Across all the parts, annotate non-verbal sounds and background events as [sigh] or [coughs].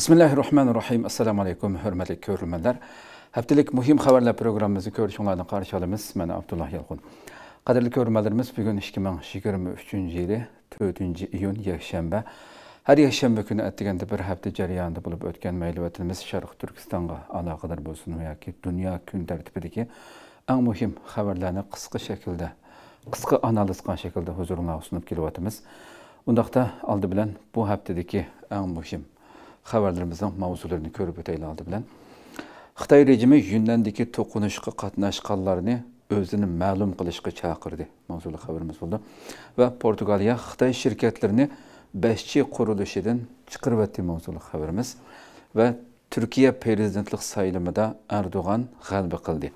bismillahi rohmanir rohim assalomu alaykum hurmatli ko'rmanlar haftalik muhim xabarlar programmamizni ko'rishinglarni qarshi olamiz mana abdulloh yolqin qadrli ko'rmanlarimiz bugun ikki ming yigirma uchinchi yili to'rtinchi iyun yakshanba har yakshanba kuni atdiganda bir hafta jarayonida bo'lib o'tgan maylivatinimiz sharq turkistonga aloqador bo'lsin yoki dunyo kun tartibidagi eng muhim xabarlarni qisqa shaklda qisqa analiz qilgan shaklda huzuringizga sunib kelyapmiz undaqda oldi bilan bu haftadagi eng muhim xabarlarimizning mavzularini ko'rib o'taylik oldi bilan xitoy rejimi yundandagi to'qinishga qatnashganlarni o'zini ma'lum qilishga chaqirdi mavzuli xabarimiz bo'ldi va portugaliya xitoy shirkatlarini bashchi qurilishidan chiqaryapti mavzuli xabarimiz va turkiya prezidentlik saylimida erdo'g'an g'alba qildi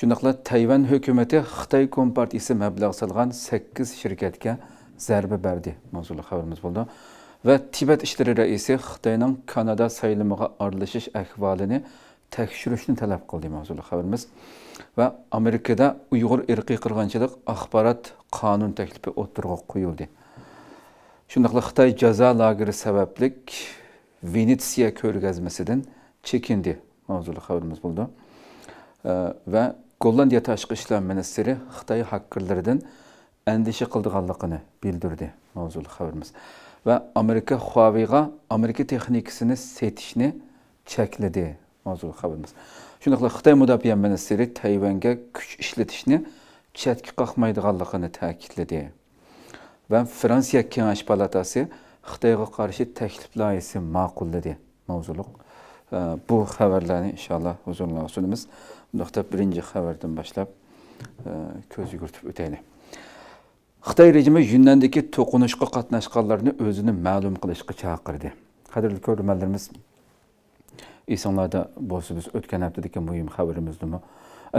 shundoqla tayvan hukumati xitoy kompartiyasi mablag' solgan sakkiz shirkatga zarba berdi mavzuli xabarimiz bo'ldi ve Tibet İşleri Reisi Xitayning Kanada sayılımıga aralaşış ahvalini tekşürüşünü talep qildi mavzuli haberimiz. Ve Amerikada Uyg'ur irqiy qirg'inchilik axborot qonun taklifi o'tirg'a qo'yildi. Shundaqla Xitoy jazo lageri sabablik Venetsiya ko'rgazmasidan chekindi mavzuli xabarimiz bo'ldi. va Gollandiya tashqi ishlar ministri Xitoy hakkerlaridan endişe qildiganligini bildirdi mavzuli haberimiz. və Amerika Huawei-yə Amerika texnikasını setişini çəklidi. Mazur xəbərimiz. Şunaqla Xitay Müdafiə Naziri Tayvanga güc işlətişini çətki qalxmaydığanlığını təkidlədi. Və Fransiya Kengəş Palatası Xitayğa qarşı təklif layihəsi məqulladı. Mavzuluq e, bu xəbərləri inşallah huzuruna sunumuz. Nöqtə birinci xəbərdən başlayıb göz e, yugurtub ötəylik. xitoy rejimi yunnandagi to'qunishga qatnashganlarni o'zini ma'lum qilishga chaqirdi qadrli ko'rmanlarimiz esinglarda bo'lsa biz o'tgan haftadagi muhim xabarimizdami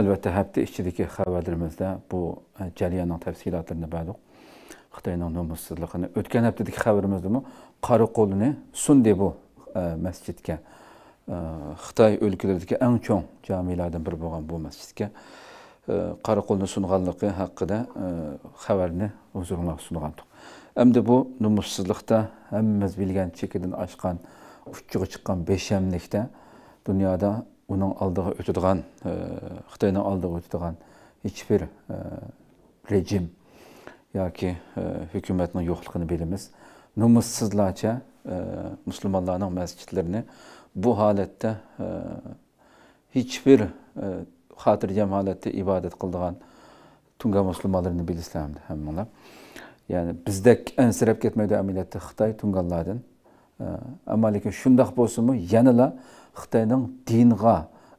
albatta hafta ichidagi xabarlarimizda bu e, jarayonning tafsilotlarini bildik. xitoyning nomusizligini o'tgan haftadagi xabarimizdami qora qo'lini sundi bu e, masjidga e, xitoy o'lkalaridagi eng cho'ng jamiylardan biri bo'lgan bu masjidga Ee, karakoluna sunğanlığı hakkında e, haberini huzuruna sunğandık. Hem de bu numussuzlukta hemmez bilgen çekidin aşkan, uççuğu çıkan beşemlikte dünyada onun aldığı ötüdüğen, e, Xitay'ın aldığı ötüdüğen hiçbir e, rejim ya ki hükümetin yokluğunu bilimiz. Numussuzlarca Müslümanların mescitlerini bu halette hiçbir xotirjam holatda ibodat qildigan tunga musulmonlarni bilislamdi hammalar ya'ni bizdek en ansirab ketmaydi amaliyotda xitoy tunganlardan ammo lekin shundoq bo'lsinmi yanala xitoyning dinga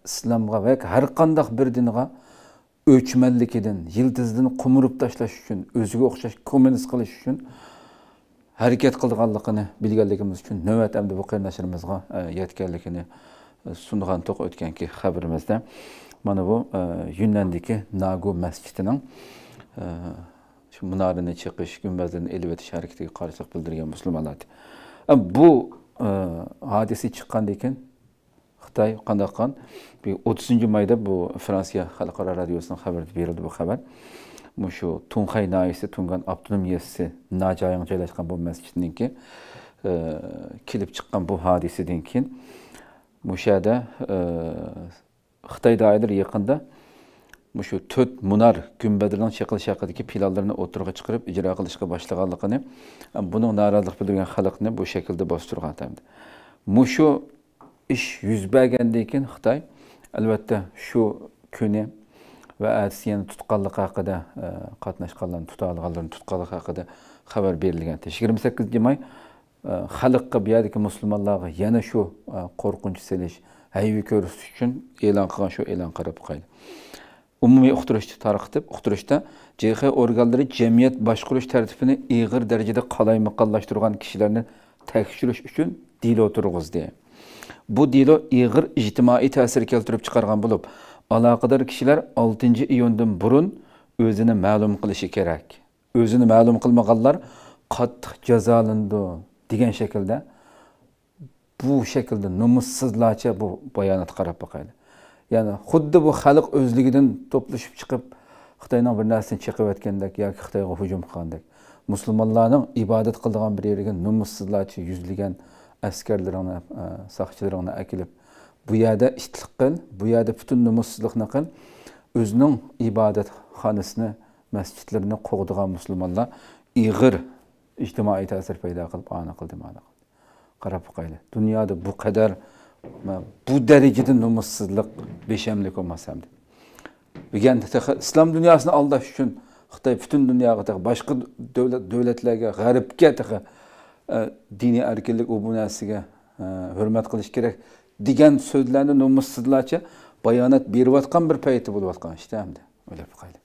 islomga va har qandoq bir dinga o'chmanligidan yildizdin qumurib tashlash uchun o'ziga o'xshash kommunist qilish uchun harakat qilganligini bilganligimiz uchun navbat endi bu qarindoshlarimizga yetganligini sungan to'q ki, xabarimizda mana bu e, yunnandagi nagu masjidining e, şu munorini chiqish gumbazlarni elib o'tish harakatiga qarshilik bildirgan musulmonlar bu e, hadisi chiqqandan keyin xitoy qandoq qilgan o'ttizinchi mayda bu fransiya xalqaro radiosining haber verildi bu haber. xabar shu tunxay naisi tungan abdunum yesi najoying joylashgan bu masjidniki kilip chiqqan bu hadisi keyin o'sha yerda xitoy doiralari yaqinda shu to'rt munar gumbadilan chaqilishi haqidagi pilallarni o'tirg'a chiqarib ijro qilishga boshlaganligini buni norozilik bildirgan xalqni bu shaklda bostirgan mushu ish yuz bergandan keyin xitoy albatta shu kuni va ertasi yana tutqanligi haqida e, qatnashganlarni tuta olganlarni tutqanligi haqida xabar berilgan yigirma sakkizinchi may e, xalqqa bu yerdagi musulmonlarga yana shu e, qo'rqinch selish aybi ko'rish uchun e'lon qilgan shu e'lon qarab qo'ydi umumiy uqtirishni tarqitib uqtirishda jx organlari jamiyat boshqarish tartibini ig'ir darajada qalaymaqallashtirgan kishilarni tekshirish uchun dilo turg'izdi bu dilo ig'ir ijtimoiy ta'sir keltirib chiqargan bo'lib aloqador kishilar 6 iyundan burun o'zini ma'lum qilishi kerak o'zini ma'lum qilmaganlar qattiq jazolanadi degan shaklda bu shaklda numussizlarcha bu bayonot qarab boqaylik ya'ni xuddi bu xalq o'zligidan to'plashib chiqib xitoyning bir narsani chiqayotgandek yoki xitoyga hujum qilgandek musulmonlarning ibodat qiladigan bir yeriga numussizlarcha yuzlagan askarlarini e, soqchilarini akilib bu yerda ishlik qil bu yerda butun nomussizlikni qil o'zining ibodatxonasini masjidlarini qo'g'digan musulmonlar ig'ir ijtimoiy ta'sir paydo qilib ani qildi mana qildi qarab boqaylik dunyoda bu qadar bu darajada nomussizlik beshamlik bo'lmas ham degan islom dunyosini aldash uchun xitoy butun dunyoga boshqa davlat davlatlarga g'arbga e, diniy erkinlik u bu narsaga e, hurmat qilish kerak degan so'zlarni nomussizlarcha bayonot berayotgan bir payti bo'layotgan ishda hamda o'ylab boqaylik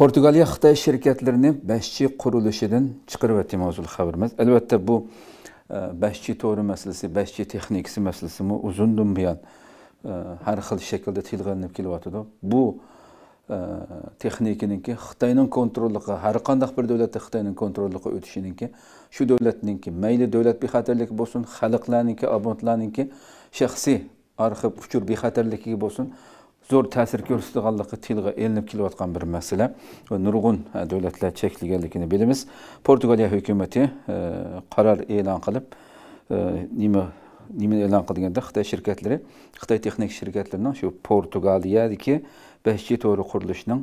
portugaliya xitoy shirkatlarini bashchi qurilishidan chiqarib o'tgan mavzuli xabarimiz albatta bu bashchi to'ri masalasi bashchi texnikasi masalasimi uzundan buyon har xil shaklda tilg'anib kelyotidi bu e, ki, xitoyning kontrolliga har qandaq bir davlatda xitoyning kontrolliga o'tishiniki shu davlatninki mayli davlat bexatarlik bo'lsin xalqlarniki abotlarniki shaxsiy arxiv uchur bexatarligiga bo'lsin zor təsir göstərdiyi hallıqı tilğə elinib kilovatqan bir məsələ və nurğun dövlətlər çəkilgənligini bilimiz. Portuqaliya hökuməti e, qərar elan qılıb e, nima nima elan qilganda Xitoy shirkatlari, Xitoy texnik shirkatlarining shu Portugaliyadagi 5G to'ri qurilishining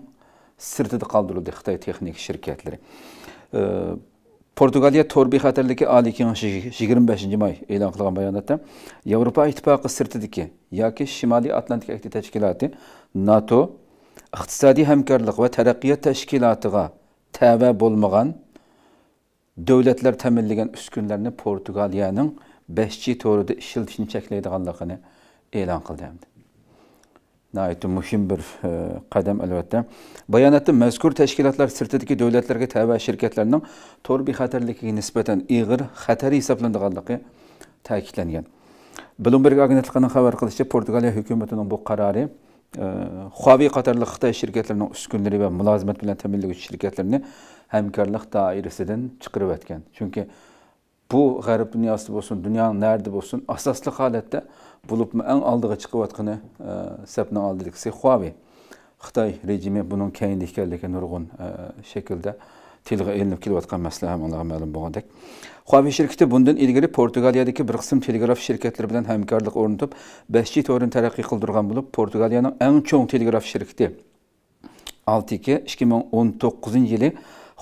sirtida qoldirildi Xitoy texnik shirkatlari. Portuqaliya torbi xətərliki Ali Kengəşi 25-ci may elan qılğan bəyanatda Avropa İttifaqı sirtidəki yoki Şimali Atlantik Əhdi Təşkilatı NATO iqtisadi həmkarlıq və tərəqqiyat təşkilatığa təvə olmağan dövlətlər təminləyən üskünlərini Portuqaliyanın 5-ci toruda işlətişini çəkləydiğanlığını elan qıldı. Naiti muhim bir qadam e, albatta. Bayonotda mazkur tashkilotlar sirtidagi davlatlarga tava shirkatlarining to'r bexatarligiga nisbatan ig'ir xatari hisoblanadiganligi ta'kidlangan. Bloomberg agentligining xabar qilishicha, Portugaliya hükümeti'nin bu kararı, qarori e, Huawei qatorli Xitoy shirkatlarining uskunlari va mulozimat bilan ta'minlovchi shirkatlarni hamkorlik doirasidan chiqarib o'tgan. Çünkü bu g'arb dunyosi bo'lsin, dunyoning narida bo'lsin, asosli holatda bulubmu ən aldığı çıxıb atqını səbnə aldıq. Huawei Xitay rejimi bunun kəyin dikərlikə nurğun şəkildə tilgə elinib kilib atqan məsələ həm onlara məlum boğandək. Huawei şirkəti bundan ilgili Portugaliyadakı bir qısım telegraf şirkətləri bilən həmkarlıq ornutub 5G torini tərəqqi qıldırğan bulub Portugaliyanın ən çox telegraf şirkəti 62 2019-cu ili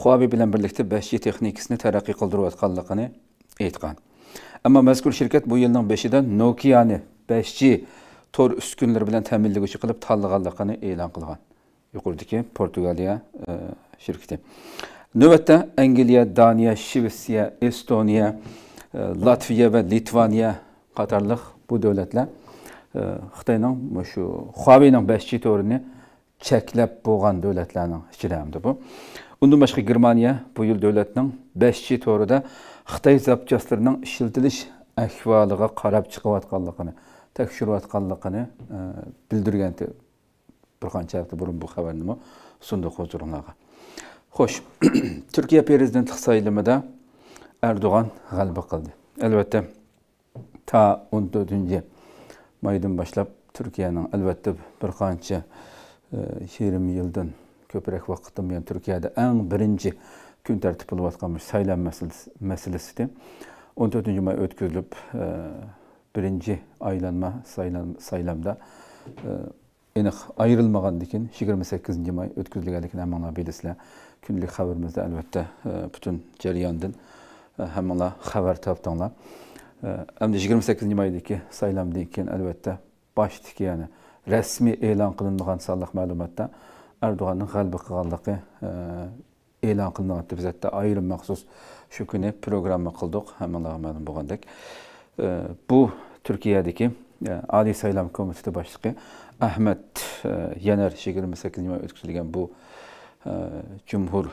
Huawei bilən birlikdə 5G texnikasını tərəqqi qıldırıb atqanlığını aytqan. Amma məzkur şirkət bu ilin 5-də Nokia-ni 5G tor üskünləri ilə təminləyici qılıb tanlığanlığını elan qılğan. Yuqurdakı Portuqaliya e, şirkəti. Növbətdə Angliya, Daniya, Şvetsiya, Estoniya, e, Latviya və Litvaniya qatarlıq bu dövlətlər e, Xitayla şu Huawei-nin 5G torunu çəkləb boğan dövlətlərin içindədir bu. Ondan başqa Germaniya bu il dövlətinin 5G torunda Қытай запчастарының ішілтіліш әхвалыға қарап шығып жатқанлығын тәкшіріп жатқанлығын ә, э, білдірген бір қанша апта бұрын бұл хабарнама ұсынды құзырыңаға хош [coughs] түркия президенттік сайлымыда әрдоған ғалбы қылды әлбетте та он төртінші майдан башлап түркияның әлбетте бір қанша жиырма э, ә, елдің көбірек уақыты мен түркияда ең бірінші күн тәртіп болып жатқан сайлау мәселесі де он төртінші май өткізіліп бірінші айланма сайламда энек айырылмаған екен жиырма сегізінші май өткізілген екен әмаңа білесілер күнлік хабарымызда әлбетте бүтін жарыяндан әмаңа хабар таптаңлар әмде жиырма сегізінші майдеки сайламда екен әлбетте баш тики яғни рәсми елан қылынмаған салық мәліматта әрдоғанның ғалбы қылғанлығы e'lon qilinyapti biz hatto ayrim maxsus shu kuni programma qildik hammalarga ma'lum bo'lgandek bu turkiyadagi e, oliy saylov komiteti boshlig'i ahmad e, yanar yigirma sakkizinchi may o'tkazilgan bu e, jumhur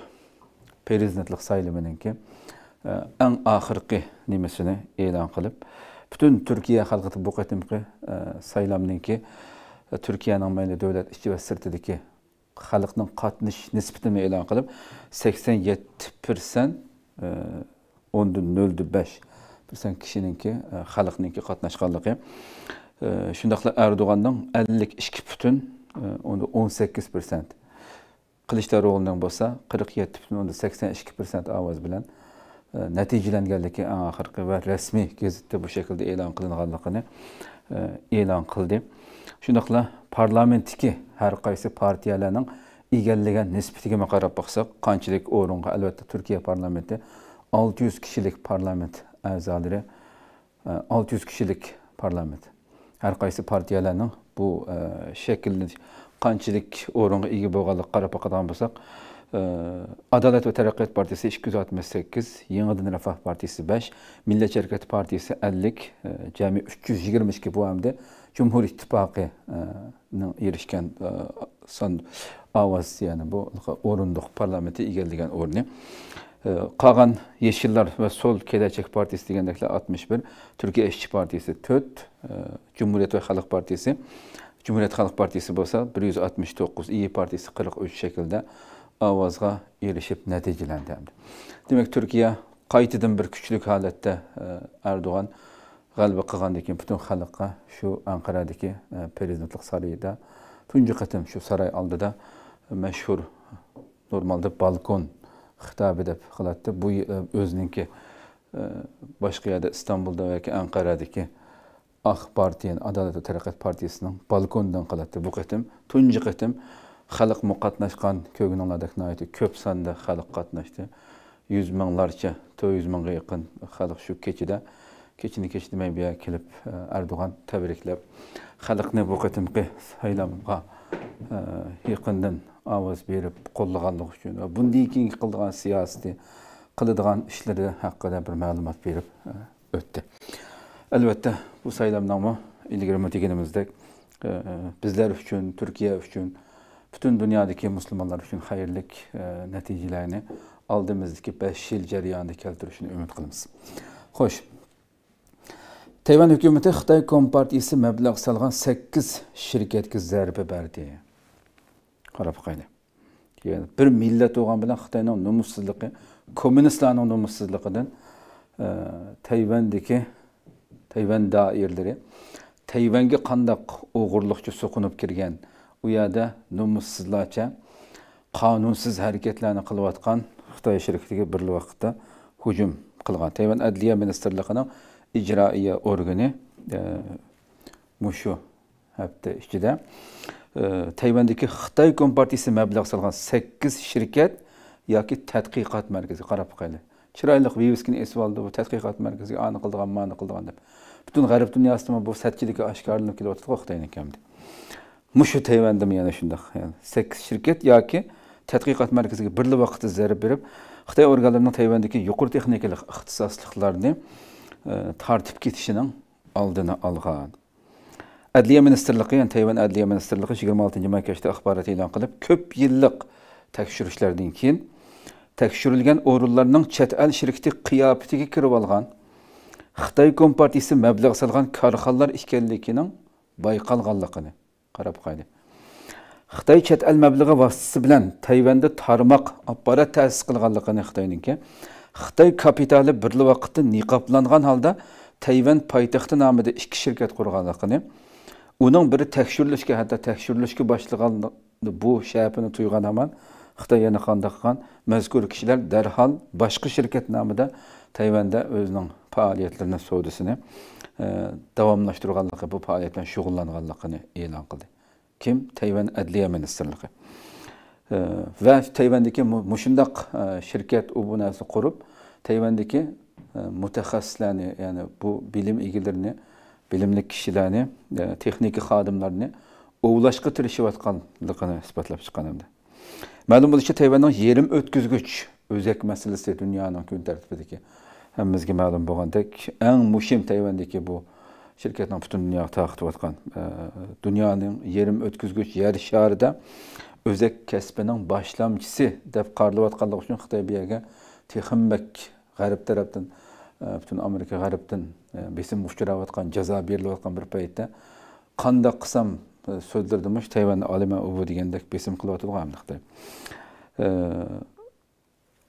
prezidentlik sayloviniki eng oxirgi nimasini e'lon qilib butun turkiya xalqi bu qatimki saylovninki turkiyaning mayli davlat ichi va sirtidagi xalqning qatnash nisbatini e'lon qilib 87% 10.05% e, kishininki e, xalqninki qatnashganligi e, shundoqla Erdo'g'onning 52.18% Qilichdaro'g'lining bo'lsa 47.82% ovoz bilan natijalanganligi oxirgi va rasmiy gazetda bu shaklda e'lon qilinganligini e'lon qildi. Şunaqla parlamentdəki hər qaysı partiyaların egallagən nisbatiga qarab baxsaq, qanchalik o'ringa albatta Türkiyə parlamenti 600 kishilik parlament a'zolari 600 kishilik parlament. Hər qaysı partiyaların bu shaklni qanchalik o'ringa ega bo'lganligiga qarab boqadigan bo'lsak, Adalet ve Terakkiyat Partisi 268, Yeniden Refah Partisi 5, Millet Şirket Partisi 50, cemi 322 bu hem de Cumhur İttifaqı'nın e, erişken e, son avaz yani bu orunduk parlamenti igeldigen orni. Kağan e, Yeşiller ve Sol Gelecek Partisi digendekler 61, Türkiye İşçi Partisi 4, Cumhuriyet ve Halk Partisi, Cumhuriyet Halk Partisi bolsa 169, İyi Partisi 43 şekilde avazga erişip neticilendi. Demek Türkiye kaytıdan bir küçülük halette Erdoğan g'alaba qilgandan butun xalqqa shu anqaradagi prezidentlik sarayida tunji qatim shu saroy oldida mashhur normalda balkon xitobi deb qiladida bu o'ziniki boshqa yerda istanbulda yoki anqaradagi aq partiyani adolat va taraqqiyot partiyasining balkondan qiladida bu qatim tunji qatim xalqmi qatnashgan ko'ngillardek ko'p sonda xalq qatnashdi yuz minglarcha to'rt yuz mingga yaqin xalq shu kechada keçini keçinmeye bir kelip e, Erdoğan tebriklep halkını bu kıtımki saylamga e, yakından avaz berip qollaganlık üçin we bundan keyinki qıldygan siyaseti qılıdgan işleri hakkında bir malumat berip e, öttü. Elbette bu saylamnamı ilgiri mütegenimizdek bizler üçün, Türkiye üçün, bütün dünyadaki Müslümanlar üçün hayırlık e, neticelerini aldığımızdaki 5 yıl ceryanını keltirişini ümit kılımız. Hoş, Тайвань үкеметі Қытай Компартиясы мәбіліғы салған 8 шіркетгі зәрбі бәрді. Қарап қайны. Бір миллет оған білін Қытайның нұмысыздылығы, коммунистланың нұмысыздылығыдың Тайвандегі, Тайван дайырлері, Тайванге қандық оғырлықшы сұқынып керген, ұяда нұмысыздылағы, қанунсыз әрекетләні қылуатқан Қытай шіркетігі бірлі вақытта хүжім қылған. Тайван әділия министерлігінің icraiyyə orqanı e, muşu həftə 2-də e, Tayvandakı Xitay Kompartiyası məbləğ salğan 8 şirkət yoki tədqiqat mərkəzi qarab qaylı. Çiraylıq viviskini esib aldı bu tədqiqat mərkəzi anı qıldığan, manı qıldığan deyib. Bütün qərb dünyasında bu sətçilikə aşkarlanıb gedib oturdu Xitayın kəmdi. Muşu Tayvandımı yəni şundaq, yəni 8 şirkət yoki tədqiqat mərkəzinə birli vaxtı zərb verib Xitay orqanlarının Tayvandakı yuqur texnikalı ixtisaslıqlarını tartib ketishining oldini olgan adliya ministrligi ya'ni tayvan adliya ministrligi yigirma oltinchi may kechda axborot e'lon qilib ko'p yillik tekshirishlardan keyin tekshirilgan o'rinlarning chet el shirkiti qiyofatiga kirib olgan xitoy kompartiyasi mablag' solgan korxonalar ekanligining bayqalganligini qarab qaydi xitoy chet el mablag'i vositasi bilan tayvanda tarmoq apparat ta'sis qilganligini xitoyniki Xitoy kapitali bir vaqtda niqoblangan holda Tayvan poytaxti nomida ikki shirkat qurganligini, uning biri tekshirishga hatto tekshirishga boshlagan bu shapini tuygan hamon Xitoy yana qanday qilgan mazkur kishilar darhol boshqa shirkat nomida Tayvanda o'zining faoliyatlarini savdosini e, davomlashtirganligi bu faoliyat bilan shug'ullanganligini e'lon qildi. Kim? Tayvan va tayvandagi mushundaq shirkat e, u bu narsa qurib tayvandagi e, mutaxassislarni ya'ni bu bilim egalarini bilimli kishilarni e, texnika xodimlarini ovlashga tirishayotganligini isbotlab chiqqan endi ma'lum bo'lishicha tayvanning yerim o'tkazgich o'zak masalasi dunyoning kun tartibidagi hammamizga ma'lum bo'lgandek eng muhim tayvandagi bu shirkatning butun dunyoga tarqatib e, dunyoning yerim o'tkazgich yer sharida özek kasbining boshlamchisi deb qaralayotganligi uchun xitoy bu yerga teximmak g'arb tarafdan e, butun amerika g'arbdan e, besim uchrayotgan jazo berilayotgan bir paytda qandoq qilsam e, so'zlardim Tayvan olaman ubu degandek besim qilayotgan xitoy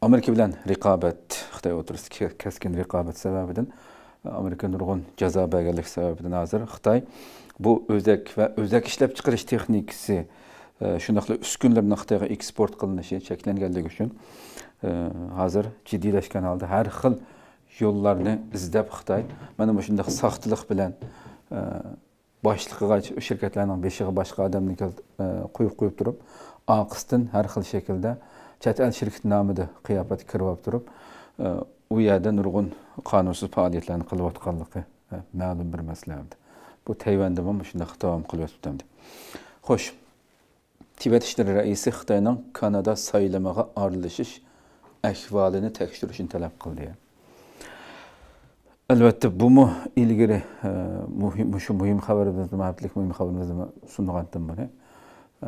amerika bilan raqobat xitoy o'rtasida keskin raqobat sababidan amerika nurg'un jazo berganlik sababidan hozir xitoy bu o'zak va o'zak ishlab chiqarish texnikasi şundaqla üskünlə miqdarı eksport qılınışı çəklənənlik üçün hazır ciddiləşən halda hər xil yollarını izləb Xitay mənim şundaq saxtalıq bilən e, başlığına şirkətlərin beşiği başqa adamın e, qoyub-qoyub durub aqısdan hər xil şəkildə çət əl şirkət namıda qiyafət kirib durub e, u yerdə nurgun qanunsuz fəaliyyətlərini qılıb atqanlığı məlum bir məsələdir. Bu Tayvanda mı şundaq davam qılıb atdı. Xoş. Tibet İşleri Reisi Xitayning Kanada sayılamağı sayılamağa aralashish ahvolini tekshirishni talab qildi. Elbette bu mu ilgili ilgari e, muhim shu muhim xabarimizni, mahabbatlik muhim xabarimizni sungandim buni. E,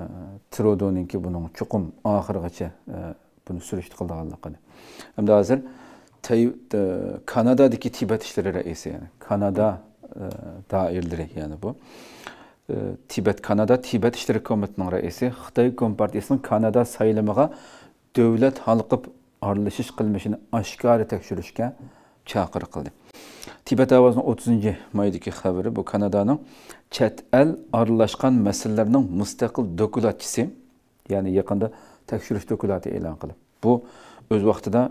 Trudeau'ninki buning e, bunu oxirigacha buni surishti qilganligini. Hamda hozir Kanada'daki Tibet İşleri Reisi yani Kanada dairleri yani bu. Tibet Kanada Tibet İştirak Komitəsinin rəisi Xitay Kompartiyasının Kanada sayılımına dövlət halqıb aralışış qilmishini oshkora tekshirishga chaqir qildi tibet ovozini o'ttizinchi maydagi xabari bu kanadaning chet el aralashgan masalalarning mustaqil dokladchisi ya'ni yaqinda tekshirish doklati e'lon qilib bu o'z vaqtida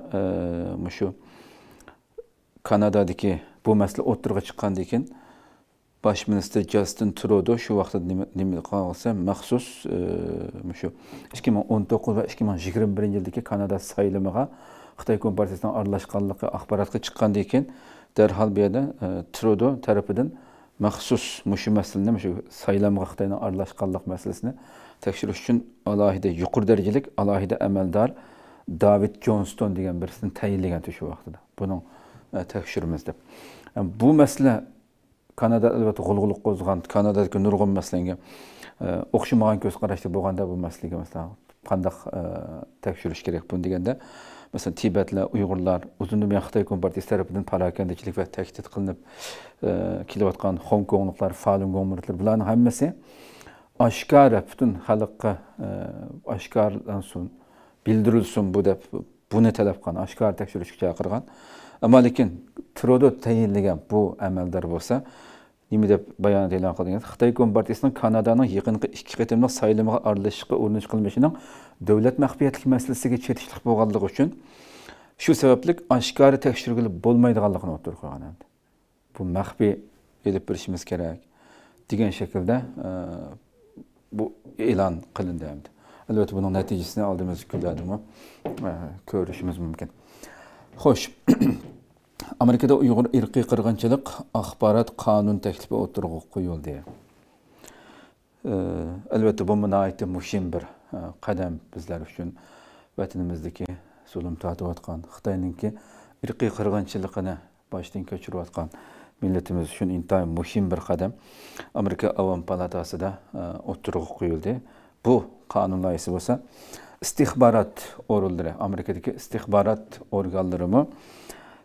e, shu kanadadagi bu masala o'ttirg'a chiqqandan keyin bash Justin Trudeau shu vaqtda nima qilsa maxsus shu e, 2019 va 2021 yildagi Kanada saylimiga Xitoy kompartiyasidan aralashganligi axborotga chiqqandan keyin dərhal bu yerda e, Trudeau tarafidan maxsus mushu masalani shu saylamga Xitoyning aralashganlik masalasini tekshirish uchun alohida yuqori darajalik alohida amaldor David Johnston degan birisini tayinlagan shu vaqtida. Buning e, tekshirimiz deb. Bu məsələ kanada albatta g'ulg'uliq qo'zg'an kanadadagi nurg'un maslanga e, o'xshamagan ko'z qarashda bo'lganda bu maslaga masalan qandaq e, tekshirish kerak buni deganda masalan tibatlar uyg'urlar uzun dunyo xitoy kompartiyasi tarafidan palakandachilik va tahdid qilinib e, kelayotgan xonkongliklar falun gonglar bularni hammasi oshkora butun xalqqa oshkorlansin bildirilsin bu deb buni talab qilgan oshkora tekshirishga chaqirgan ammo lekin trudo tayinlagan bu amaldor bo'lsa nima deb bayonot e'lon qilgan xitoy kompartiyasini kanadaning yaqinqi ikki qatimliq saylovga aralashishga urinish qilmishining davlat maxfiyatlik masalasiga chetishlik bo'lganligi uchun shu sababli oshkori tekshirgilib bo'lmaydiganligini o'tir qo'ygan edi bu maxfiy ilib berishimiz kerak degan shaklda e, bu e'lon qilindi endi albatta buning natijasini oldimizda kunlarda e, ko'rishimiz mumkin xo'sh [clears throat] amerikada uyg'ur irqiy qirg'inchilik axborot qonun taklifi o'tirg'a qo'yildi albatta bu nihoyatda muhim bir e, qadam bizlar uchun vatanimizdagi zulm tortayotgan xitoyninki irqiy qirg'inchiligini boshdan kechirayotgan millatimiz uchun intayin muhim bir qadam amerika avom palatasida e, o'tirg'a qo'yildi bu qonun loyihasi bo'lsa istihbarat orulları, Amerika'daki istihbarat organlarımı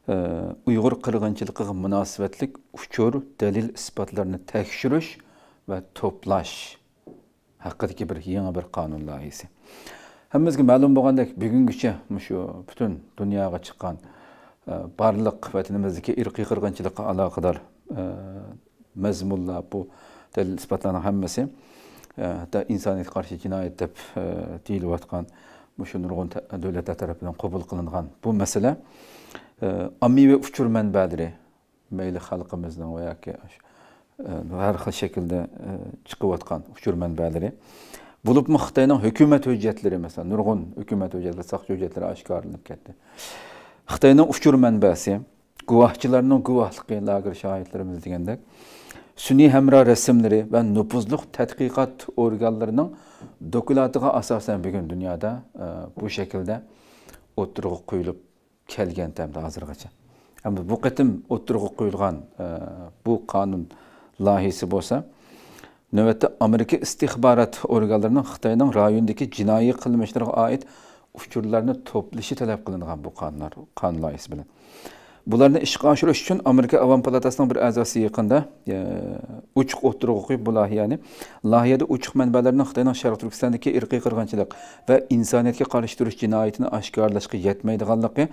e, Uyghur kırgınçılığı münasebetlik uçur, delil ispatlarını tekşürüş ve toplaş hakkıdaki bir yeni bir kanun layihisi. Hemmizgi ma'lum bo'lgandek bütün shu butun dunyoga e, chiqqan barliq vatanimizdagi irqiy qirg'inchilikqa aloqador e, mazmunlar bu dalil isbotlarning hammasi hatto insoniyatga qarshi jinoyat deb deyilayotgan shu nurg'un davlatlar tarafidan qabul qilingan bu masala e, ommaviy va uchur manbalari mayli xalqimizni va yoki e, har xil shaklda e, chiqayotgan uchur manbalari bo'libmi xitoyning hukumat hujjatlari masalan nurg'un hukumat hujjatlari soqchi hujjatlari oshkorlanib ketdi xitoyning uchur manbasi guvohchilarning guvohligi lager shohidlarimiz degandek Sünni Hemra resimleri ve nüfuzluk tetkikat organlarının dokulatıga asasen bugün dünyada e, bu şekilde oturuğa koyulup kelgen temde hazırgacha. Ama bu kıtım oturuğa koyulgan e, bu kanun lahisi bolsa növbette Amerika istihbarat organlarının Xitayning rayondagi jinoiy qilmishlarga oid uchurlarni to'plashni talab qilingan bu qonunlar qonun lahisi bilan. bularni ishga oshirish uchun amerika avom palatasining bir a'zosi yaqinda ochiq e, o'ttirg'i qo'yib bu layihani layihada ochiq manbalarni xitoyning sharq turkistondagi irqiy qirg'inchilik va insoniyatga qarshi turish jinoyatini oshkorlashga yetmaydiganligi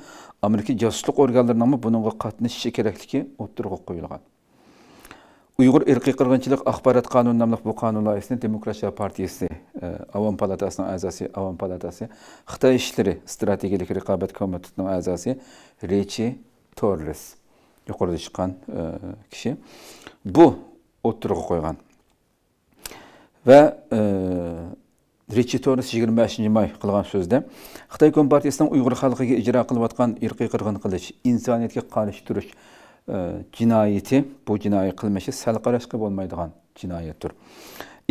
amerika josuslik organlarining bunga qatnashishi kerakligi o'ttirg'i qo'yilgan uyg'ur irqiy qirg'inchilik axborot qonuni nomli bu qonun loyihasini demokratiya partiyasi e, avom palatasining a'zosi avom palatasi xitoy ishlari strategik raqobat komitetining a'zosi rechi Torres yuqorida chiqqan e, kişi, bu o'ttirg'i qo'ygan va e, richi torres yigirma beshinchi may qilgan so'zda xitoy kompartiyasining uyg'ur xalqiga ijro qilayotgan irqiy qirg'in qilish insoniyatga qarshi turish jinoyati e, bu jinoiy qilmishi sal qarashga bo'lmaydigan jinoyatdir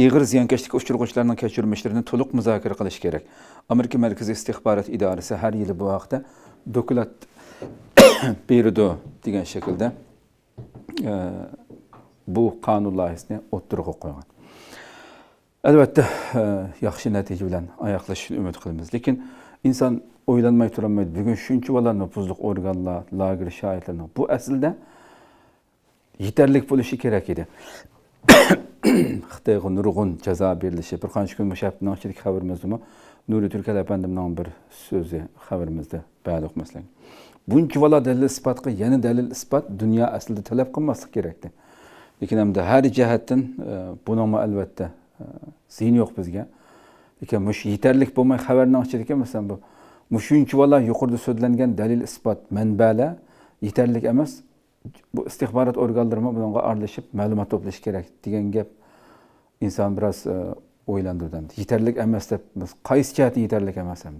iyg'ir ziyonkashlikka uchirg'uvchilarning kechirmishlarini to'liq muzokara qilish kerak amerika markaziy istixborot idorasi her yili bu haqda doklad [coughs] berdi degan shaklda e, bu qonun loyihasini o'ttirg'a qo'ygan albatta e, yaxshi natija bilan oyoqlashishni umid qilamiz lekin inson o'ylanmay turolmaydi bugun shuncha bola nupuzli organlar lager shoirlarni bu aslida yetarli bo'lishi kerak edi [coughs] xitoyga nurg'un jazo berilishi bir qancha kun o'shaning ichidagi xabarimizdami nuri turkal apandimning bir so'zi xabarimizda baliq masalan bunchivala dalil isbotga yana dalil isbot dunyo aslida talab qilmaslik kerakdi lekin hamda har jihatdan e, bunoma albatta e, ziyin yo'q bizga lekin mush yetarlik bo'lmay xabarni ichida ekan masalan bu vala yuqorida so'zlangan dalil isbot manbalar yetarlik emas bu istixborot organlari bunga aralashib ma'lumot to'plash kerak degan gap inson biroz e, o'ylantirdi yetarlik emas deb qaysi jihati yetarlik emas deb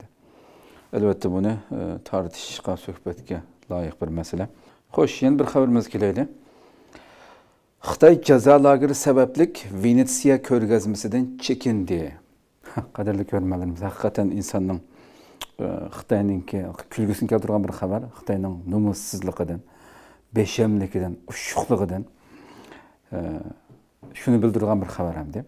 albatta buni e, tortishishqa suhbatga loyiq bir masala xo'sh yana bir xabarimiz kelaylik xitoy jazo lageri sabablik venetsiya ko'rgazmasidan chekindi [laughs] qadrli ko'rmalarimiz haqiqatan insonning e, xitoyninki kulgusini keltirgan bir xabar xitoyning nomussizligidan beshamligidan ushuqligidan e, shuni bildirgan bir xabar hamda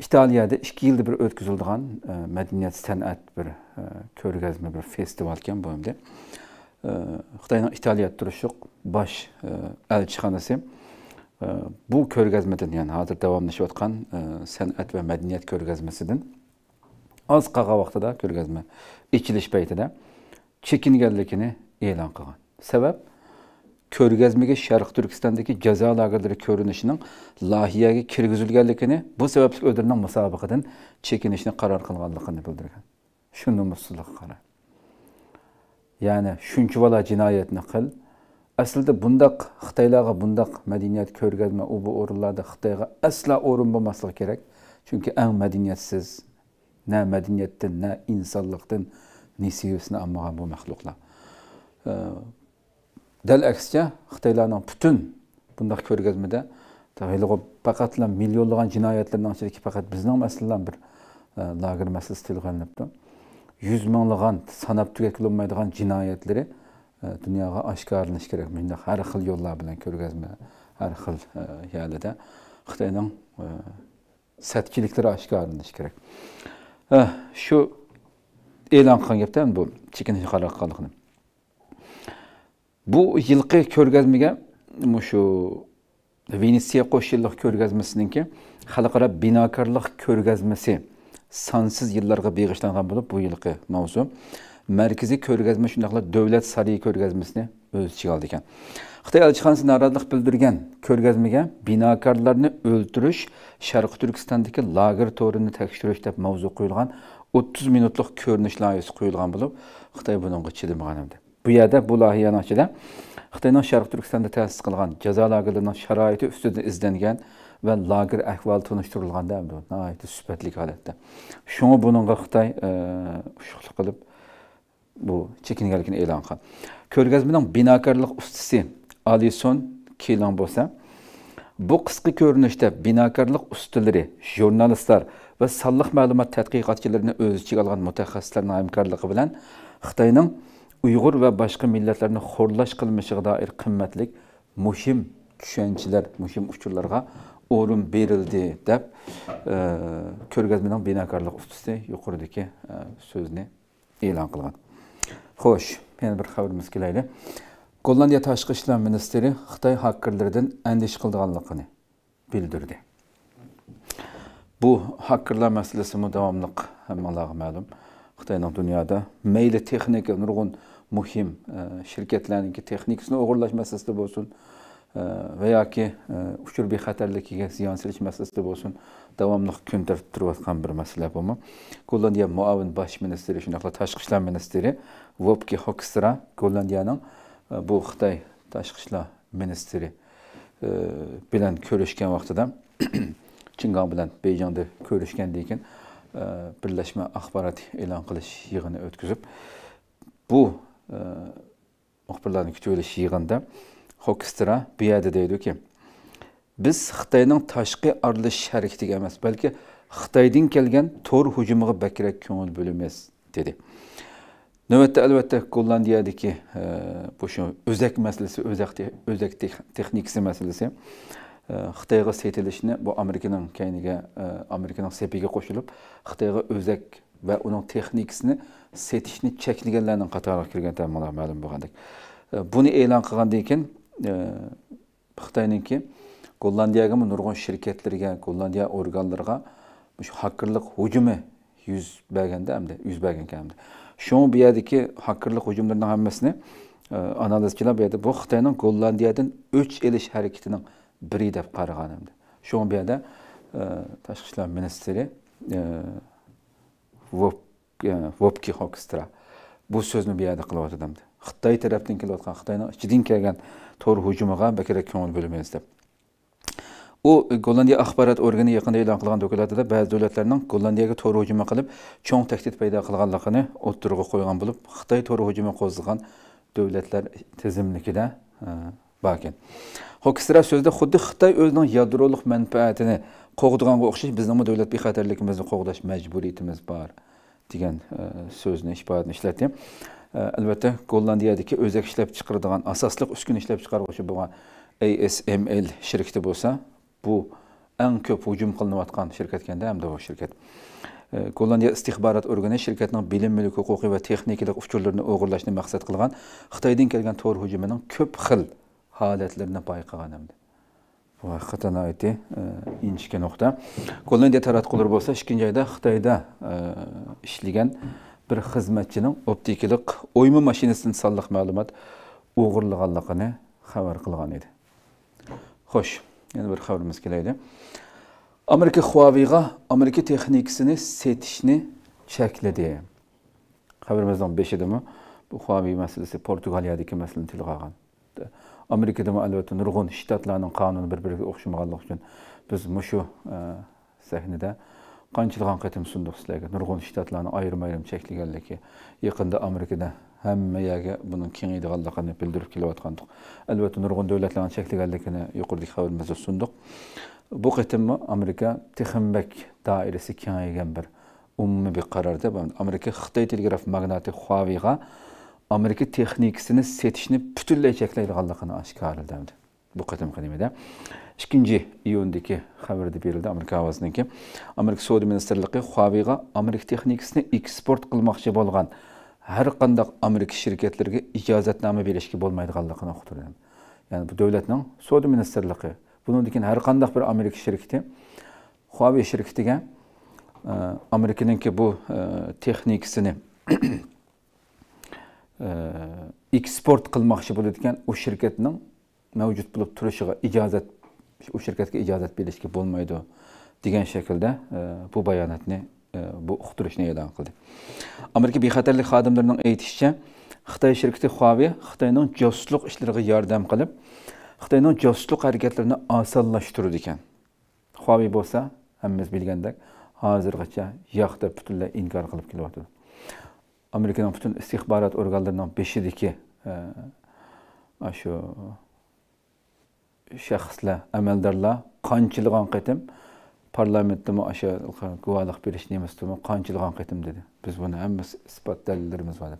italiyada ikki yilda bir o'tkaziladigan e, madaniyat san'at bir e, ko'rgazma bir festival ekan bu endi e, xitoyning italiya turishi bosh elchixonasi bu ko'rgazmadan ya'ni hozir davomlashayotgan san'at va madaniyat ko'rgazmasidan oz qolgan vaqtida ko'rgazma ichilish paytida chekinganligini e'lon qilgan sabab ko'rgazmaga sharq turkistondagi jazo lagerlari ko'rinishining loyihaga kirgizilganligini bu sababli o'dirning musobaqadan chekinishni qaror qilganligini bildirgan Şunu nomussizlikqa karar. ya'ni shuncha bola jinoyatni qil aslında bundak xitoylarga bundak medeniyet ko'rgazma u bu o'rinlarda xitoyga asla o'rin bo'lmasligi kerak chunki eng madaniyatsiz na madaniyatdan na insonlikdan nisiyasini olmagan bu maxluqlar dal aksiga xitoylarning butun bundoq ko'rgazmada faqat millionlagan jinoyatlarning ichidagi faqat bizning masalan bir e, lager masalasi tilg'anilibdi yuz minglagan sanab tugatilolmaydigan jinoyatlari e, dunyoga oshkorlanishi kerak bunday har xil yo'llar bilan ko'rgazma har xil e, yalida xitoyning satchiliklari oshkorlanishi kerak shu e'lon qilgan gapda bu chekinish qaror qilganligini bu yilqi ko'rgazmaga shu venetsiya qo'sh yillik ko'rgazmasiniki xalqaro binokorlik ko'rgazmasi sonsiz yillarga beg'ishlangan bo'lib bu yilqi mavzu markaziy ko'rgazma shundoqla davlat sarayi ko'rgazmasini o'z ichiga oldi ekan xitoy elchixonasi norozilik bildirgan ko'rgazmaga binokorlarni o'ltirish sharqi turkistondagi lager to'rini tekshirish deb mavzu qo'yilgan o'ttiz minutlik ko'rinish loyihasi qo'yilgan bo'lib xitoy bunga chidamagan edi bu yerdə, bu layihənakidə Xitaydan Şərq Türkistanda təsis qılğan cəza laqırlarının şəraiti üstündə izlənilən və laqır əhval tanışdırılğan dəmdir. Nəhayət sübətlik halətdə. Şunu bununla Xitay uşaqlıq e, qılıb bu çəkinəlikini elan qan. Körgəzmənin binakarlıq ustası Alison Kilan bolsa, bu qısqı görünüşdə binakarlıq ustaları, jurnalistlər və sallıq məlumat tədqiqatçılarını öz içinə alğan mütəxəssislərin həmkarlığı ilə Xitayının Uyğur və başqa millətlərin xorlaş qılmışıq dair qimmətlik mühim düşəncələr, mühim uçurlarga orun berildi dəb e, körgəzmənin binakarlıq ustusi yuqurudakı e, sözünü elan qılğan. Xoş, yana yəni bir xəbərimiz gələyli. Gollandiya Taşqı İşlər Ministeri Xitay hakkerlərdən əndiş qıldığanlığını bildirdi. Bu hakkerlar məsələsi davamlıq həm Allah'a məlum. Xitayning dunyoda mayli texnika nurg'un muhim e, shirkatlarniki texnikasini o'g'irlash masalasida bo'lsin e, va yoki e, uchur bexatarlikiga ziyon silish masalasida bo'lsin davomli kun tartib turayotgan bir masala bumi gollandiya muavin bosh ministri shunaqa tashqi ishlar ministri vopki hokstra gollandiyaning bu xitoy tashqi ishlar ministri bilan ko'rishgan vaqtida [clears throat] chingon bilan beyjingda ko'rishgandan keyin birlashma axborot e'lon qilish yig'ini o'tkazib bu muxbirlarni kutib olish yig'inida hokistra bu yerda deydiki biz xitoyning tashqi aralish sharikdigi emas balki xitoydan kelgan to'r hujumiga bakrak ko'ngil bo'lamiz dedi navbatda albatta gollandiyadagi bu shu o'zak masalasi o'zak o'zak texnikasi masalasi xitoyga setilishni bu amerikaning keyiniga amerikaning sepiga qo'shilib xitoyga o'zak va uning texnikasini setishni cheklaganlarning qatoriga kirgan mana ma'lum bo'lgandek buni e'lon qilgandan keyin e, Gollandiya'a mı nurg'un shirkatlarga gollandiya organlariga belgende hem hujumi yüz belgende hamda de. Şu an shu bu yerdagi hakerlik hujumlarining hammasini e, analizchilar bir yerde bu xitoyning gollandiyadan o'ch elish harakatining biri deb hem de. shu an yerda yerde Taşkışlar Ministeri e, vop vobki e, hokistra bu so'zni bu yerda xitoy tarafdan kelayotgan xitoyni ichidan kelgan to'r hujumiga bekara ko'ngil bo'lmaymiz deb u gollandiya axborot organi yaqinda e'lon qilgan dokladida ba'zi davlatlarning gollandiyaga to'r hujumi qilib cho'ng tahdid paydo qilganligini o'ttirg'a qo'ygan bo'lib xitoy to'r hujumi qo'zg'agan davlatlar tizimnikida e, bor ekan hokistra so'zida xuddi xitoy o'zining yadroliq manfaatini qo'g'daganga o'xshash bizni davlat bexatarligimizni qo'g'dash majburiyatimiz bor degan so'zni iboratni ishlatyapti albatta gollandiyadagi o'zak ishlab chiqaradigan asosli uskuna ishlab chiqaruvchi bo'lgan asml shirkati bo'lsa bu eng ko'p hujum qilinayotgan shirkat ekanda hamda bu shirkat gollandiya e, istixborot organi shirkatning bilim mulk huquqiy va texnikalik uchurlarini o'g'irlashni maqsad qilgan xitoydan kelgan to'r hujumining ko'p xil holatlarini payqagan hamda va xitoyni e, inchika nuqta gollandiya taratqular bo'lsa ikkinchi joyda xitoyda e, ishlagan bir xizmatchining optikalik o'yma mashinasidan sonliq ma'lumot o'g'irlaganligini xabar qilgan edi xo'sh yana bir xabarimiz kelaydi amerika huaviyga amerika texnikasini setishni chekladi xabarimizning beshidimi bu huaviy masalasi portugaliyadagi masalani tilga olgan amerikada albatta nurg'un shtatlarning qonuni bir biriga o'xshamaganligi uchun biz mushu sahnada qanchilg'an qatim sunduq sizlarga nurg'un shtatlarni ayrim ayrim cheklaganligi yaqinda amerikada hamma yerga buni kengaydiganligini bildirib kelayotgandik albatta nurg'un davlatlarni cheklaganligini yuqoridagi xabarimizda sunduq bu qatimmi amerika texmbak doirasi kengaygan bir umumiy bir amerika xitoy telegraf amerika texnikasini setishni butunlay cheklaydiganligini oshkorildadi bu qatimqi nimada ikkinchi iyundagi xabarda berildi amerika ovoziniki amerika savdo ministrligi huaveyga amerika texnikasini eksport qilmoqchi bo'lgan har qanday amerika shirkatlariga ijozatnoma berishga bo'lmaydiganligini uqtirdi ya'ni bu davlatning savdo ministrligi bundan har qanday bir amerika shirkati huavey shirkatiga e, amerikaningki bu e, texnikasini eksport qilmoqchi bo'layotgan u shirkatning mavjud bo'lib turishiga ijozat o'sha shirkatga ijozat berishga bo'lmaydi degan shaklda e, bu bayonotni e, bu uqtirishni e'lon qildi amerika bexatarlik xodimlarining aytishicha xitoy shirkati huawei xitoyning josuslik ishlariga yordam qilib xitoyning josuslik harakatlarini osonlashtirdi ekan huawei bo'lsa hammamiz bilgandek hozirgacha yoqda butunlay inkor qilib kelyotdi Amerikadan bütün istihbarat organlarından beşidiki e, şu şəxslə, əməldarla qançılığan qetim parlamentdimi aşa guvalıq beriş nemistimi qançılığan qetim dedi. Biz bunu həmimiz isbat dəlillərimiz var.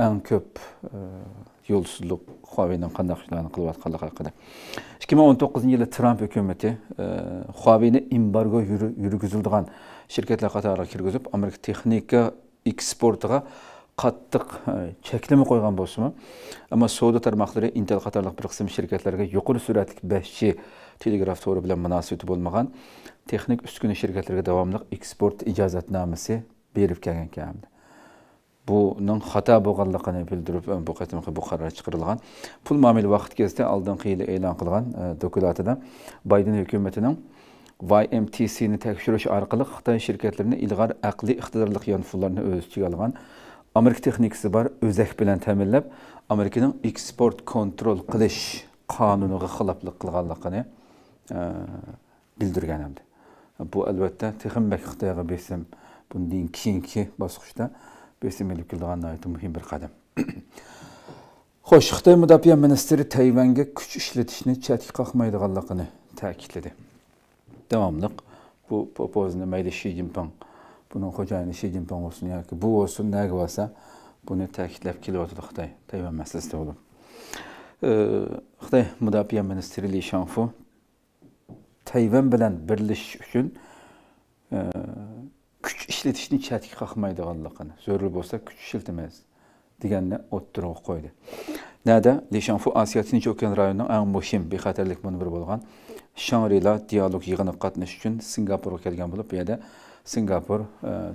En köp e, yolsuzluq Huawei-nin qandaq işlərini qılıb atqanlıq haqqında. 2019-cu Trump hükümeti e, Huawei-ni embargo yürü, yürügüzüldüyən şirkətlər qatarına kirgizib Amerika texnika eksportiga qattiq e, cheklama qo'ygan bo'lsinmi ammo savdo tarmoqlari intel qatorliq bir qism shirkatlarga yuqori sur'atli beshchi g telegraf to'ri bilan munosabati bo'lmagan texnik uskuna shirkatlarga davomli eksport ijozatnomasi berib kelgan ekan buning xato bo'lganligini bildirib e, bu bu qaror chiqarilgan pul muomila vaqt kezdida oldingi yili e'lon qilgan e, dokladida bayden hukumatining YMTC-ni təkşürüş arqılıq Xitay şirkətlərinə ilğar əqli iqtidarlıq yanfullarını öz içə alğan Amerika texnikası var, özək bilən təminləb Amerikanın eksport kontrol qilish qanunuğa xilaflıq qılğanlığını e, bildirgan hamdi. Bu əlbəttə texnik Xitayğa besim bundan keyinki basqıçda besim elib kildiğan ayıtı mühim bir qadım. [coughs] Xoş, Xitay Müdafiə Ministeri Tayvanga güc işlətişini çətik qalxmaydıqanlığını təkidlədi. davomliq bu popoz Xi Jinping bunun buni Xi Jinping olsun ya ki bu olsun bo'lsin nagi bunu buni kilo kelyotdi Xitay tayvan masalasida bo'lib xitoy mudofaa ministri li Shangfu tayvan bilan birlashish uchun kuch ishlatishni chetga qoqmaydiganligini zarur bo'lsa kuch ishlatmaymiz deganni o'ttirib qo'ydi nada lishanfu osiyo tinch okean rayonining bir muhim bunu bir bo'lgan shangri diyalog dialog yig'inib qatnashish uchun Singapurga kelgan bo'lib, bu yerda Singapur e,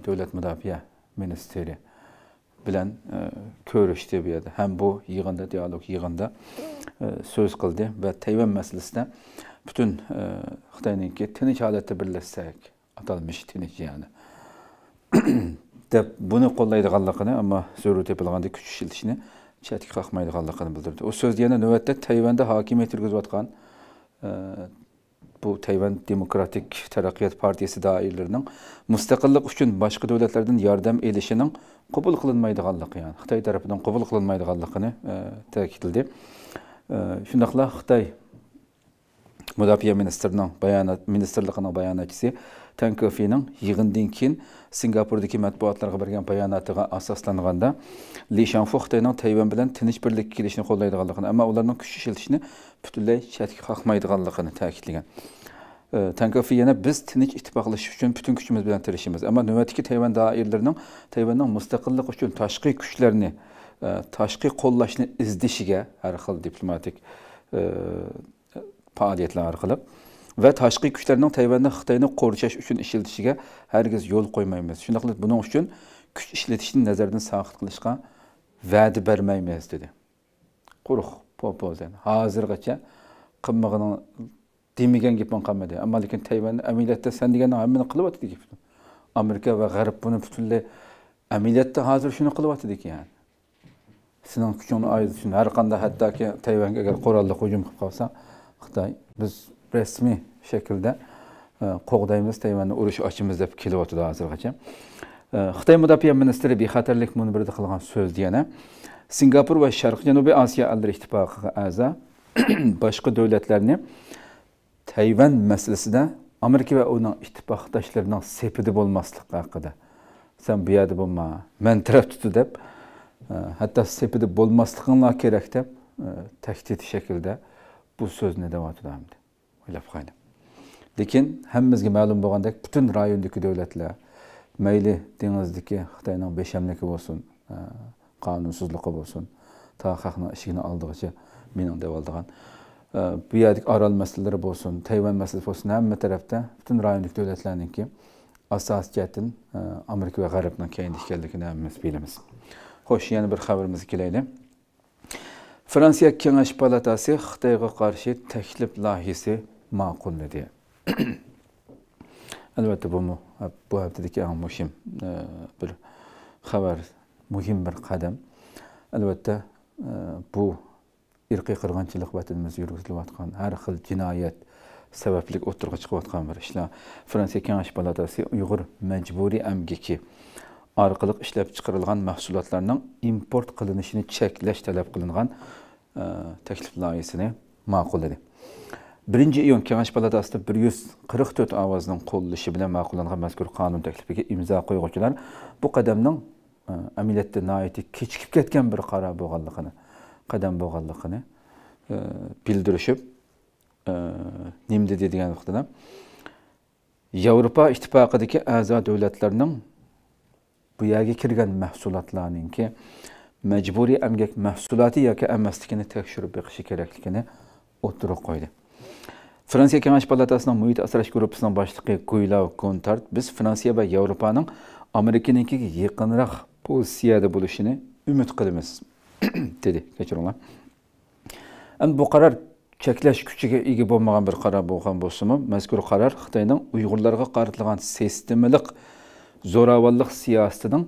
Davlat Mudofaa ministeri bilan e, ko'rishdi bu yerda. Ham bu yig'inda, dialog yig'inda e, so'z qildi va Tayvan masalasida butun Xitoyningki tinch holatda birlashsak, atalmish tinch ya'ni [clears throat] deb buni qo'llaydiganligini, ammo zarur tepilganda kuch ishlatishni chetga qoqmaydiganligini bildirdi. o so'z yana navbatda Tayvanda hokimiyat yurgizayotgan bu Tayvan Demokratik Terakkiyat Partisi dairelerinin, müstakillik için başka devletlerden yardım edişinin qabul qılınmaydiganlığı, yani Xitay tərəfindən qabul qılınmaydiganlığını e, təkidildi. E, Şundaqla Xitay Müdafiə Ministrinin bayanat, ministerliğinin bayanatçısı Tankofining yig'indan Singapur'daki singapurdagi matbuotlarga bergan bayonotiga asoslanganda li shanfu xitoyning tayvan bilen tinch birlikka kelishni qo'llaydiganligini ammo ularning kuch ishlatishni butunlay chetga qoqmaydiganligini ta'kidlagan Tankofi yana biz tinch ittifoqlashish uchun butun kuchimiz bilan tirishimiz ammo navbatdagi tayvan doirlarining tayvanning mustaqillik uchun tashqi kuchlarni tashqi qo'llashni izlashiga har xil diplomatik faoliyatlar orqali ve taşkı güçlerinin Tayvan'da Xitayını koruyaş üçün işletişige herkes yol koymayız. Şunda kılıp bunun üçün güç işletişini nazardan sakıt kılışka vədi bermeyimiz dedi. Quruq, popoz yani. Hazırgacha qımmığının demigen gepman kalmadı. Ama lakin Tayvan'da ameliyatda sen degen hamını kılıp atdı gibi. Amerika ve Garip bunu bütünle ameliyatda hazır şunu kılıp atdı yani. Senin küçüğünü ayırdı. Her kanda hatta ki Tayvan'a eğer korallı hücum kılıp kalsa Xitay biz resmiy shaklda e, qo'g'daymiz tayvanni urush ochimiz deb kelyotidi hozirgacha e, xitoy ministeri ministri bexatarlik munbirida qilgan so'zda yana singapur va sharq janubiy osiyo aldar ittifoqiga a'zo [clears throat] boshqa davlatlarni tayvan masalasida amerika va uning ittifoqdoshlarining sepida bo'lmasligi haqida san bu yerda bo'lma man taraf tuti deb e, hatto sepida bo'lmasliginglar kerak deb tahdid shaklida bu so'zni deyotdi o'ylab lekin hammamizga ma'lum bo'lgandek butun rayondagi davlatlar mayli dengizdagi xitoyning beshamligi bo'lsin e, qonunsizligi bo'lsin to xalqni ishigini oldig'icha mening deb oldigan e, bu yerdagi orol masalalari bo'lsin tayvan masalasi bo'lsin hamma tarafda butun rayondagi davlatlarniki asosiy jihatdan e, amerika va g'arbning keyinda ekanligini hammamiz bilamiz xo'sh yana bir xabarimizga kelaylik fransiya kengash palatasi xitoyga qarshi taklif loyihasi ma'qul dedi. [clears throat] albatta bu bu haftadagi eng muhim e, bir xabar muhim bir qadam albatta e, bu irqiy qirg'inchilik vatanimizda yurgizilayotgan har xil jinoyat sabablik o'tirg'i chiqayotgan bir ishlar fransiya kengash palatasi uyg'ur majburiy amgiki orqali ishlab chiqarilgan mahsulotlarning import qilinishini cheklash talab qilingan e, taklif loyihasini ma'qulladi birinchi iyun kengash palatasida bir yuz qirq to'rt ovozning qo'llanishi bilan ma'qullangan mazkur qonun taklifiga imzo qo'yguvchilar bu qadamning e, amaliyotda noiti kechikib ketgan bir qaror bo'lganligini qadam bo'lganligini e, bildirishib e, nima deydigan degan vaqtida yevropa ittifoqidagi a'zo davlatlarning bu yerga kirgan mahsulotlarningki majburiy amgak mahsuloti yoki emasligini tekshirib biqishi kerakligini o'tirib qo'ydi fransiya kengash palatasini muhit asrash gruppasini boshlig'i guylav kontart biz fransiya va yevropaning amerikanikiga yaqinroq pozitsiyada bo'lishini umid qilamiz [clears throat] dedi kechiringlar endi bu qaror cheklash kuchiga ega bo'lmagan bir qaror bo'lgan bo'lsinmi mazkur qaror xitoyning uyg'urlarga qaratilgan sistemalik zo'ravonlik siyosatining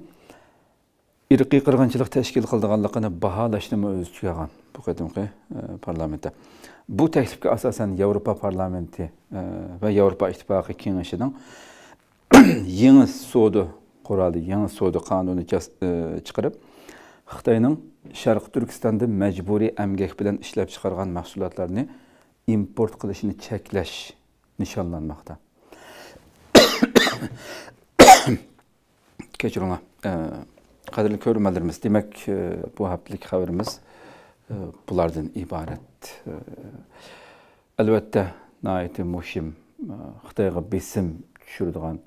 irqiy qirg'inchilik tashkil qildiganligini baholashni o'z ichiga olgan bu qadimgi e, parlamentda Bu təklifə əsasən Avrupa Parlamenti e, ve Avrupa İttifakı Kengesinin [clears throat] yeni sodu quralı, yeni sodu qanunu e, çıxarıb Xitayının Şərqi Türkistanda məcburi əmgək bilan işləb çıxarğan məhsullarını import kılışını çekleş nişanlanmaqda. Keçirin, e, qadirli görmələrimiz, demək bu həftəlik haberimiz. bunlardan ibarətdir. Əlbəttə, nəhayət mühüm e, Xitayğa besim düşürdüyən,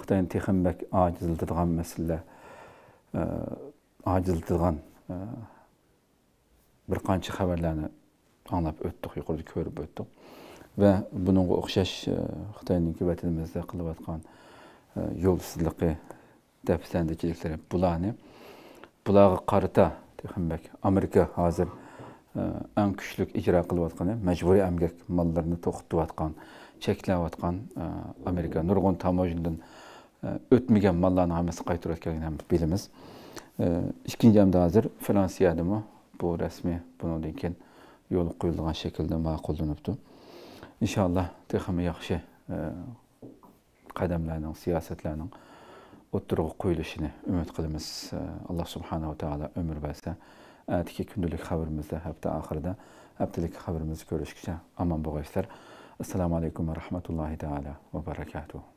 Xitayın texinmək acizlədiyən məsələ, e, acizlədiyən e, bir qança xəbərləri anlab ötdük, yuxarıda görüb ötdük. Və bununla oxşaş Xitayınki vətənimizdə qılıb atqan yolsuzluqı, dəbsləndiklikləri, bulanı, bulağı qarıta hammak amerika hozir e, eng kuchlik ijro qilayotgani e, majburiy amgak mallarını to'xtatayotgan cheklayotgan e, amerika nurg'un tamojindan o'tmagan mollarni hammasini qaytarayotganini bilamiz ikkinchi hazır, hozir fransiyadami bu rasmiy bundan keyin yo'l mağa shaklda ma'qullanibdi inshaalloh yaxshi qadamlarning siyosatlarning o'ttirg'i qo'yilishini umid qilamiz alloh subhanava taolo umr bersa atigi e, kundalik xabarimizda hafta oxirida haftalik xabarimizni ko'rishguncha omon bo'lg'aysizlar assalomu alaykum va rahmatullohi taala va barakatuh